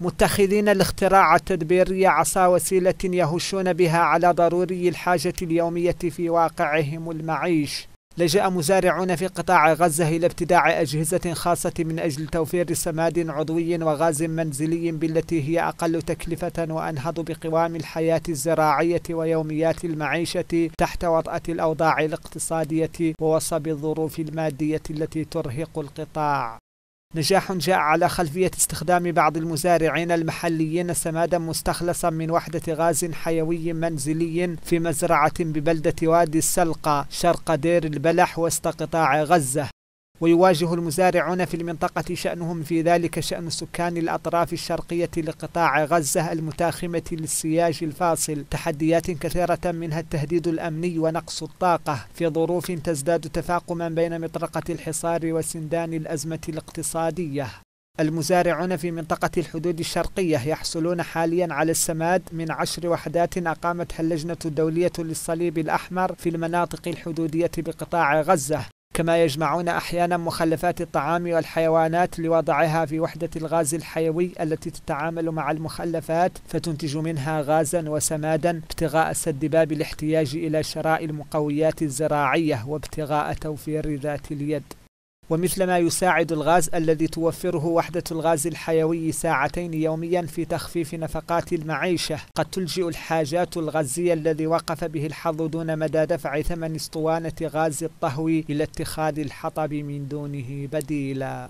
متخذين الاختراع التدبيري عصا وسيلة يهشون بها على ضروري الحاجة اليومية في واقعهم المعيش لجأ مزارعون في قطاع غزة إلى ابتداع أجهزة خاصة من أجل توفير سماد عضوي وغاز منزلي بالتي هي أقل تكلفة وأنهض بقوام الحياة الزراعية ويوميات المعيشة تحت وطأة الأوضاع الاقتصادية ووصب الظروف المادية التي ترهق القطاع نجاح جاء على خلفية استخدام بعض المزارعين المحليين سمادا مستخلصا من وحدة غاز حيوي منزلي في مزرعة ببلدة وادي السلقة شرق دير البلح وسط قطاع غزة ويواجه المزارعون في المنطقة شأنهم في ذلك شأن سكان الأطراف الشرقية لقطاع غزة المتاخمة للسياج الفاصل تحديات كثيرة منها التهديد الأمني ونقص الطاقة في ظروف تزداد تفاقما بين مطرقة الحصار وسندان الأزمة الاقتصادية المزارعون في منطقة الحدود الشرقية يحصلون حاليا على السماد من عشر وحدات أقامتها اللجنة الدولية للصليب الأحمر في المناطق الحدودية بقطاع غزة كما يجمعون أحيانا مخلفات الطعام والحيوانات لوضعها في وحدة الغاز الحيوي التي تتعامل مع المخلفات فتنتج منها غازا وسمادا ابتغاء سد باب الاحتياج إلى شراء المقويات الزراعية وابتغاء توفير ذات اليد ومثلما يساعد الغاز الذي توفره وحدة الغاز الحيوي ساعتين يوميا في تخفيف نفقات المعيشة قد تلجئ الحاجات الغازية الذي وقف به الحظ دون مدى دفع ثمن اسطوانة غاز الطهو إلى اتخاذ الحطب من دونه بديلا